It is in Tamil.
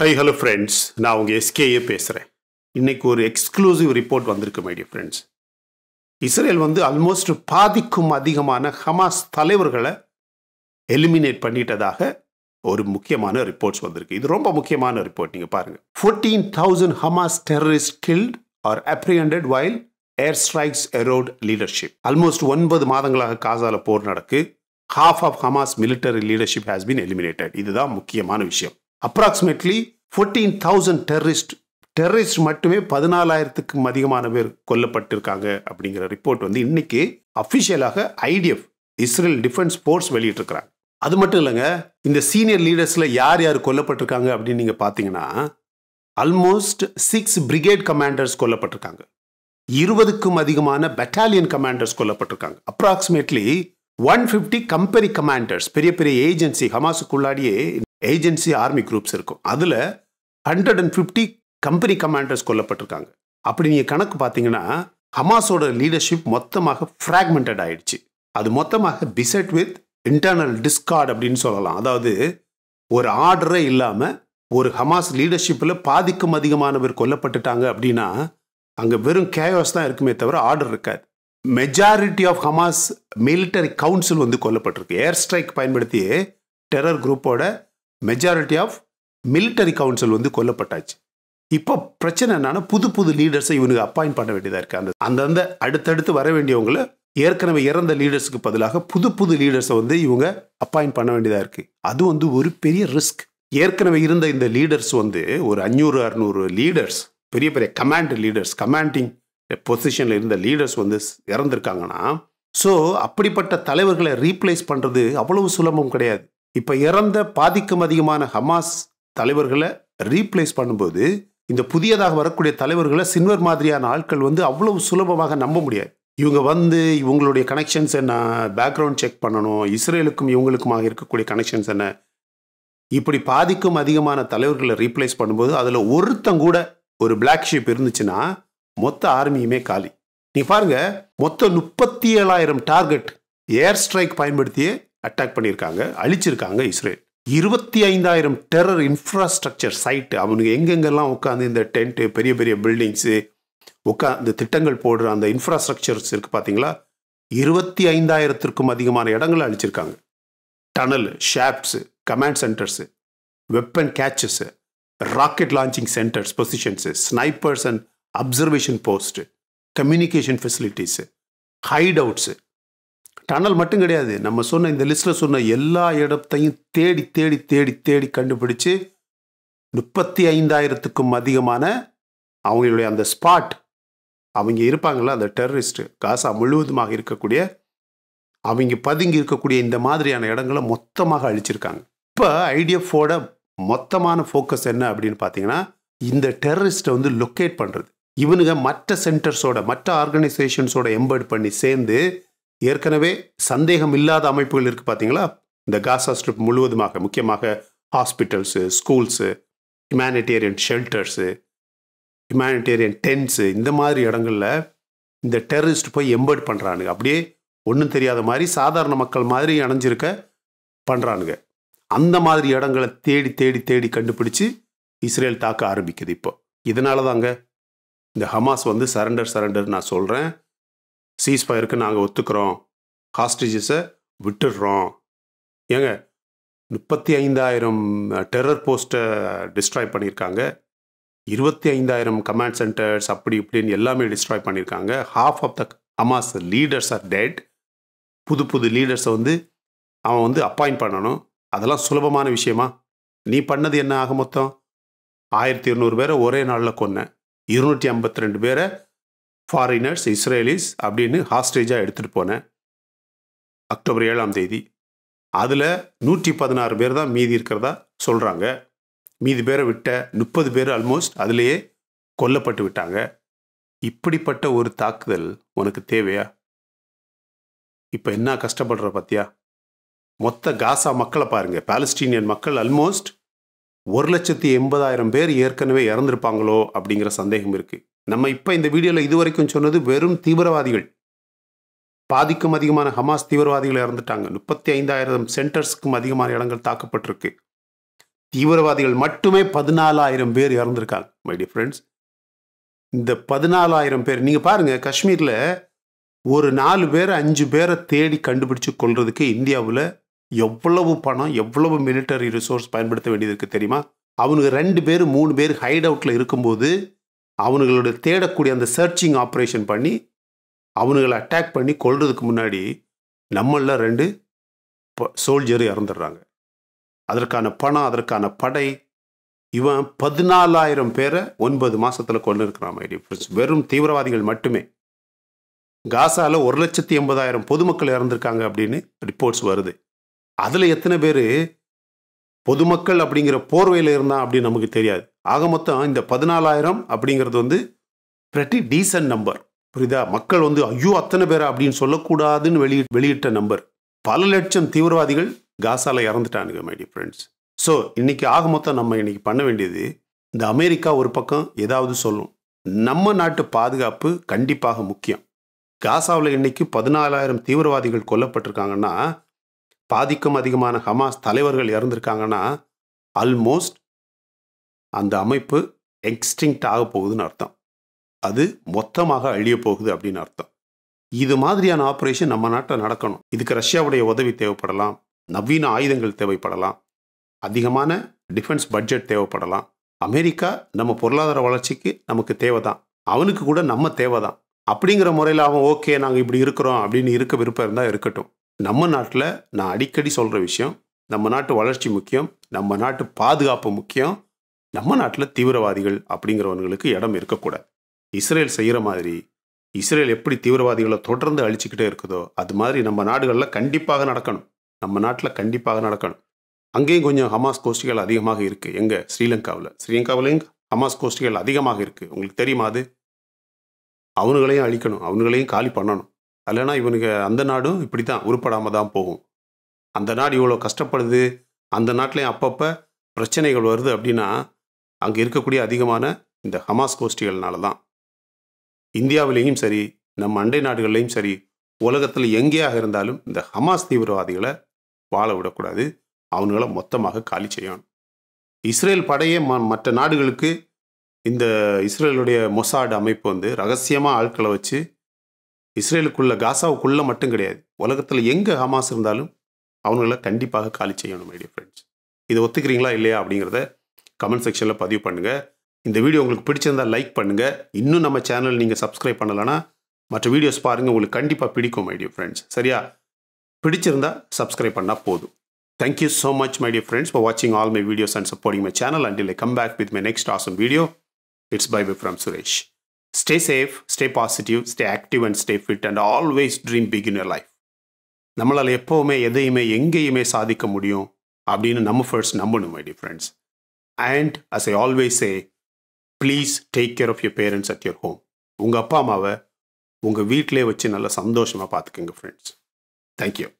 ஹை ஹலோ ஃப்ரெண்ட்ஸ் நான் உங்கள் எஸ்கேயே பேசுகிறேன் இன்னைக்கு ஒரு எக்ஸ்க்ளூசிவ் ரிப்போர்ட் வந்திருக்கு மைடிய ஃப்ரெண்ட்ஸ் இஸ்ரேல் வந்து ஆல்மோஸ்ட் பாதிக்கும் அதிகமான ஹமாஸ் தலைவர்களை எலிமினேட் பண்ணிட்டதாக ஒரு முக்கியமான ரிப்போர்ட்ஸ் வந்திருக்கு இது ரொம்ப முக்கியமான ரிப்போர்ட் நீங்கள் பாருங்கள் fourteen thousand Hamas terrorist killed or apprehended while air strikes eroded leadership almost ஒன்பது மாதங்களாக காசால போர் நடக்கு half of Hamas military leadership has been eliminated இதுதான் முக்கியமான விஷயம் approximately fourteen thousand terrorist terrorist மட்டுமே பதினாலாயிரத்துக்கும் அதிகமான பேர் கொல்லப்பட்டிருக்காங்க அப்படிங்கிற ரிப்போர்ட் வந்து இன்னைக்கு அஃபிஷியலாக ஐடிஎஃப் இஸ்ரேல் டிஃபென்ஸ் ஃபோர்ஸ் வெளியிட்டிருக்கிறாங்க அது மட்டும் இல்லைங்க இந்த சீனியர் லீடர்ஸில் யார் யார் கொல்லப்பட்டிருக்காங்க அப்படின்னு நீங்கள் பார்த்தீங்கன்னா ஆல்மோஸ்ட் சிக்ஸ் பிரிகேட் கமாண்டர்ஸ் கொல்லப்பட்டிருக்காங்க இருபதுக்கும் அதிகமான பெட்டாலியன் கமாண்டர்ஸ் கொல்லப்பட்டிருக்காங்க approximately one fifty company commanders பெரிய பெரிய ஏஜென்சி ஹமாசுக்குள்ளாடியே ஏஜென்சி ஆர்மி குரூப்ஸ் இருக்கும் அதில் hundred and fifty company commanders கொல்லப்பட்டிருக்காங்க அப்படி நீங்கள் கணக்கு பார்த்தீங்கன்னா ஹமாஸோட லீடர்ஷிப் மொத்தமாக ஃப்ராக்மெண்டட் ஆயிடுச்சு அது மொத்தமாக பிசட் வித் இன்டர்னல் டிஸ்கார்ட் அப்படின்னு சொல்லலாம் அதாவது ஒரு ஆர்டரே இல்லாமல் ஒரு ஹமாஸ் லீடர்ஷிப்பில் பாதிக்கும் அதிகமானவர் கொல்லப்பட்டுட்டாங்க அப்படின்னா அங்கே வெறும் கேயோஸ் தான் இருக்குமே தவிர ஆர்டர் இருக்காது majority of Hamas military council வந்து கொல்லப்பட்டிருக்கு ஏர் ஸ்ட்ரைக் பயன்படுத்தி டெரர் குரூப்போட மெஜாரிட்டி ஆஃப் மிலிட்டரி கவுன்சில் வந்து கொல்லப்பட்டாச்சு இப்போ பிரச்சனை என்னன்னா புது புது லீடர்ஸை இவனுக்கு அப்பாயின்ட் பண்ண வேண்டியதாக இருக்கு அந்த அந்தந்த அடுத்தடுத்து வர வேண்டியவங்களை ஏற்கனவே இறந்த லீடர்ஸுக்கு பதிலாக புது புது லீடர்ஸை வந்து இவங்க அப்பாயின்ட் பண்ண வேண்டியதாக இருக்குது அது வந்து ஒரு பெரிய ரிஸ்க் ஏற்கனவே இருந்த இந்த லீடர்ஸ் வந்து ஒரு அஞ்சூறு அறுநூறு லீடர்ஸ் பெரிய பெரிய கமாண்ட் லீடர்ஸ் கமாண்டிங் பொசிஷனில் இருந்த லீடர்ஸ் வந்து இறந்துருக்காங்கன்னா ஸோ அப்படிப்பட்ட தலைவர்களை ரீப்ளேஸ் பண்ணுறது அவ்வளவு சுலபம் கிடையாது இப்போ இறந்த பாதிக்கும் அதிகமான ஹமாஸ் தலைவர்களை ரீப்ளேஸ் பண்ணும்போது இந்த புதியதாக வரக்கூடிய தலைவர்களை சின்வர் மாதிரியான ஆட்கள் வந்து அவ்வளவு சுலபமாக நம்ப முடியாது இவங்க வந்து இவங்களுடைய கனெக்ஷன்ஸ் என்ன பேக்ரவுண்ட் செக் பண்ணணும் இஸ்ரேலுக்கும் இவங்களுக்குமாக இருக்கக்கூடிய கனெக்ஷன்ஸ் என்ன இப்படி பாதிக்கும் அதிகமான தலைவர்களை ரீப்ளேஸ் பண்ணும்போது அதில் ஒருத்தங்கூட ஒரு பிளாக் ஷீப் இருந்துச்சுன்னா மொத்த ஆர்மியுமே காலி நீ பாருங்க மொத்தம் முப்பத்தி ஏழாயிரம் டார்கெட் ஏர் ஸ்ட்ரைக் பயன்படுத்தியே அட்டாக் பண்ணியிருக்காங்க அழிச்சிருக்காங்க இஸ்ரேல் இருபத்தி ஐந்தாயிரம் டெரர் இன்ஃப்ராஸ்ட்ரக்சர் சைட்டு அவனுக்கு எங்கெங்கெல்லாம் உட்காந்து இந்த டென்ட்டு பெரிய பெரிய பில்டிங்ஸு உட்கா இந்த திட்டங்கள் போடுற அந்த இன்ஃப்ராஸ்ட்ரக்சர்ஸ் இருக்குது பார்த்தீங்களா இருபத்தி ஐந்தாயிரத்திற்கும் அதிகமான இடங்களை அழிச்சிருக்காங்க tunnel shafts command centres weapon caches rocket launching centres positions snipers and observation post communication facilities hideouts tunnel மட்டும் கிடையாது நம்ம சொன்ன இந்த லிஸ்ட்டில் சொன்ன எல்லா இடத்தையும் தேடி தேடி தேடி தேடி கண்டுபிடிச்சு முப்பத்தி ஐந்தாயிரத்துக்கும் அதிகமான அவங்களுடைய அந்த ஸ்பாட் அவங்க இருப்பாங்களா அந்த டெரரிஸ்ட்டு காசா முழுவதுமாக இருக்கக்கூடிய அவங்க பதுங்கி இருக்கக்கூடிய இந்த மாதிரியான இடங்களை மொத்தமாக அழிச்சிருக்காங்க இப்போ ஐடிஎஃபோட மொத்தமான ஃபோக்கஸ் என்ன அப்படின்னு பார்த்தீங்கன்னா இந்த டெரரிஸ்ட்டை வந்து லொக்கேட் பண்ணுறது இவனுங்க மற்ற சென்டர்ஸோட மற்ற ஆர்கனைசேஷன்ஸோட எம்பர்ட் பண்ணி சேர்ந்து ஏற்கனவே சந்தேகம் இல்லாத அமைப்புகள் இருக்குது பார்த்தீங்களா இந்த காசா ஸ்ட்ரிப் முழுவதுமாக முக்கியமாக hospitals schools humanitarian shelters humanitarian tents இந்த மாதிரி இடங்களில் இந்த டெரரிஸ்ட் போய் எம்பர்ட் பண்ணுறானுங்க அப்படியே ஒன்றும் தெரியாத மாதிரி சாதாரண மக்கள் மாதிரி அணைஞ்சிருக்க பண்ணுறானுங்க அந்த மாதிரி இடங்களை தேடி தேடி தேடி கண்டுபிடிச்சு இஸ்ரேல் தாக்க ஆரம்பிக்குது இப்போ இதனால தாங்க இந்த ஹமாஸ் வந்து சரண்டர் சரண்டர் நான் சொல்கிறேன் சீஸ் ஃபயருக்கு நாங்கள் ஒத்துக்கிறோம் ஹாஸ்டேஜஸை விட்டுடுறோம் ஏங்க முப்பத்தி ஐந்தாயிரம் டெரர் போஸ்ட்டை டிஸ்ட்ராய் பண்ணியிருக்காங்க இருபத்தி ஐந்தாயிரம் கமாண்ட் சென்டர்ஸ் அப்படி இப்படின்னு எல்லாமே டிஸ்ட்ராய் பண்ணியிருக்காங்க half of the Hamas leaders are dead புது புது லீடர்ஸை வந்து அவன் வந்து அப்பாயிண்ட் பண்ணணும் அதெல்லாம் சுலபமான விஷயமா நீ பண்ணது என்ன ஆக மொத்தம் ஆயிரத்தி இருநூறு பேரை ஒரே நாளில் கொன்னேன் இருநூற்றி ஐம்பத்தி ரெண்டு பேரை ஃபாரினர்ஸ் இஸ்ரேலிஸ் அப்படின்னு ஹாஸ்டேஜாக எடுத்துகிட்டு போனேன் அக்டோபர் ஏழாம் தேதி அதில் நூற்றி பதினாறு பேர் தான் மீதி இருக்கிறதா சொல்கிறாங்க மீதி பேரை விட்ட முப்பது பேர் ஆல்மோஸ்ட் அதிலேயே கொல்லப்பட்டு விட்டாங்க இப்படிப்பட்ட ஒரு தாக்குதல் உனக்கு தேவையா இப்போ என்ன கஷ்டப்படுற பார்த்தியா மொத்த காசா மக்களை பாருங்கள் பாலஸ்டீனியன் மக்கள் அல்மோஸ்ட் ஒரு லட்சத்தி எண்பதாயிரம் பேர் ஏற்கனவே இறந்துருப்பாங்களோ அப்படிங்கிற சந்தேகம் இருக்குது நம்ம இப்போ இந்த வீடியோவில் இதுவரைக்கும் சொன்னது வெறும் தீவிரவாதிகள் பாதிக்கும் அதிகமான ஹமாஸ் தீவிரவாதிகள் இறந்துட்டாங்க முப்பத்தி ஐந்தாயிரம் சென்டர்ஸ்க்கும் அதிகமான இடங்கள் தாக்கப்பட்டிருக்கு தீவிரவாதிகள் மட்டுமே பதினாலாயிரம் பேர் இறந்துருக்காங்க மை டியர் ஃப்ரெண்ட்ஸ் இந்த பதினாலாயிரம் பேர் நீங்கள் பாருங்கள் காஷ்மீரில் ஒரு நாலு பேர் அஞ்சு பேரை தேடி கண்டுபிடிச்சு கொள்றதுக்கு இந்தியாவில் எவ்வளவு பணம் எவ்வளவு மிலிட்டரி ரிசோர்ஸ் பயன்படுத்த வேண்டியது இருக்குது தெரியுமா அவனுக்கு ரெண்டு பேர் மூணு பேர் ஹைட் அவுட்டில் இருக்கும்போது அவனுங்களோட தேடக்கூடிய அந்த சர்ச்சிங் ஆப்ரேஷன் பண்ணி அவனுங்களை அட்டாக் பண்ணி கொள்றதுக்கு முன்னாடி நம்மளில் ரெண்டு சோல்ஜர் இறந்துடுறாங்க அதற்கான பணம் அதற்கான படை இவன் பதினாலாயிரம் பேரை ஒன்பது மாதத்தில் கொண்டு இருக்கிறான் மைடி வெறும் தீவிரவாதிகள் மட்டுமே காசாவில் ஒரு லட்சத்தி எண்பதாயிரம் பொதுமக்கள் இறந்துருக்காங்க அப்படின்னு ரிப்போர்ட்ஸ் வருது அதில் எத்தனை பேர் பொதுமக்கள் அப்படிங்கிற போர்வையில் இருந்தால் அப்படின்னு நமக்கு தெரியாது ஆக மொத்தம் இந்த பதினாலாயிரம் அப்படிங்கிறது வந்து பிரட்டி டீசன்ட் நம்பர் புரியுதா மக்கள் வந்து ஐயோ அத்தனை பேரா அப்படின்னு சொல்லக்கூடாதுன்னு வெளிய வெளியிட்ட நம்பர் பல லட்சம் தீவிரவாதிகள் காசால இறந்துட்டானுங்க மைடி ஃப்ரெண்ட்ஸ் ஸோ இன்னைக்கு ஆக மொத்தம் நம்ம இன்னைக்கு பண்ண வேண்டியது இந்த அமெரிக்கா ஒரு பக்கம் ஏதாவது சொல்லும் நம்ம நாட்டு பாதுகாப்பு கண்டிப்பாக முக்கியம் காசாவில் இன்னைக்கு பதினாலாயிரம் தீவிரவாதிகள் கொல்லப்பட்டிருக்காங்கன்னா பாதிக்கும் அதிகமான ஹமாஸ் தலைவர்கள் இறந்துருக்காங்கன்னா ஆல்மோஸ்ட் அந்த அமைப்பு எக்ஸ்டிங்க்ட் ஆக போகுதுன்னு அர்த்தம் அது மொத்தமாக அழிய போகுது அப்படின்னு அர்த்தம் இது மாதிரியான ஆப்ரேஷன் நம்ம நாட்டில் நடக்கணும் இதுக்கு ரஷ்யாவுடைய உதவி தேவைப்படலாம் நவீன ஆயுதங்கள் தேவைப்படலாம் அதிகமான டிஃபென்ஸ் பட்ஜெட் தேவைப்படலாம் அமெரிக்கா நம்ம பொருளாதார வளர்ச்சிக்கு நமக்கு தேவை தான் அவனுக்கு கூட நம்ம தேவை தான் அப்படிங்கிற முறையில் அவன் ஓகே நாங்கள் இப்படி இருக்கிறோம் அப்படின்னு இருக்க விருப்பம் இருந்தால் இருக்கட்டும் நம்ம நாட்டில் நான் அடிக்கடி சொல்கிற விஷயம் நம்ம நாட்டு வளர்ச்சி முக்கியம் நம்ம நாட்டு பாதுகாப்பு முக்கியம் நம்ம நாட்டில் தீவிரவாதிகள் அப்படிங்கிறவங்களுக்கு இடம் இருக்கக்கூடாது இஸ்ரேல் செய்கிற மாதிரி இஸ்ரேல் எப்படி தீவிரவாதிகளை தொடர்ந்து அழிச்சிக்கிட்டே இருக்குதோ அது மாதிரி நம்ம நாடுகளில் கண்டிப்பாக நடக்கணும் நம்ம நாட்டில் கண்டிப்பாக நடக்கணும் அங்கேயும் கொஞ்சம் ஹமாஸ் கோஷ்டிகள் அதிகமாக இருக்குது எங்கே ஸ்ரீலங்காவில் ஸ்ரீலங்காவிலையும் ஹமாஸ் கோஷ்டிகள் அதிகமாக இருக்குது உங்களுக்கு தெரியுமா அது அவனுங்களையும் அழிக்கணும் அவனுங்களையும் காலி பண்ணணும் இல்லைன்னா இவனுக்கு அந்த நாடும் இப்படி தான் உருப்படாமல் தான் போகும் அந்த நாடு இவ்வளோ கஷ்டப்படுது அந்த நாட்டிலையும் அப்பப்போ பிரச்சனைகள் வருது அப்படின்னா அங்கே இருக்கக்கூடிய அதிகமான இந்த ஹமாஸ் கோஷ்டிகள்னால தான் இந்தியாவிலேயும் சரி நம்ம அண்டை நாடுகள்லேயும் சரி உலகத்தில் எங்கேயாக இருந்தாலும் இந்த ஹமாஸ் தீவிரவாதிகளை வாழ விடக்கூடாது அவனுங்களை மொத்தமாக காலி செய்யணும் இஸ்ரேல் படையே ம மற்ற நாடுகளுக்கு இந்த இஸ்ரேலுடைய மொசாடு அமைப்பு வந்து ரகசியமாக ஆட்களை வச்சு இஸ்ரேலுக்குள்ள காசாவுக்குள்ளே மட்டும் கிடையாது உலகத்தில் எங்கே ஹமாஸ் இருந்தாலும் அவங்கள கண்டிப்பாக காலி செய்யணும் மைடிய ஃப்ரெண்ட்ஸ் இதை ஒத்துக்கிறீங்களா இல்லையா அப்படிங்கிறத கமெண்ட் செக்ஷனில் பதிவு பண்ணுங்கள் இந்த வீடியோ உங்களுக்கு பிடிச்சிருந்தால் லைக் பண்ணுங்கள் இன்னும் நம்ம சேனல் நீங்கள் சப்ஸ்கிரைப் பண்ணலைன்னா மற்ற வீடியோஸ் பாருங்கள் உங்களுக்கு கண்டிப்பாக பிடிக்கும் மைடிய ஃப்ரெண்ட்ஸ் சரியா பிடிச்சிருந்தா சப்ஸ்கிரைப் பண்ணால் போதும் you so much my friends for வாட்சிங் all my videos and supporting my channel and I come back with my next awesome video it's bye bye from Suresh stay safe stay positive stay active and stay fit and always dream big in life நம்மளால் எப்போவுமே எதையுமே எங்கேயுமே சாதிக்க முடியும் அப்படின்னு நம்ம ஃபர்ஸ்ட் நம்பணும் my dear friends and as I always a please take care of your parents at your home உங்கள் அப்பா அம்மாவை உங்கள் வீட்டிலே வச்சு நல்லா சந்தோஷமாக பார்த்துக்கோங்க ஃப்ரெண்ட்ஸ் தேங்க்யூ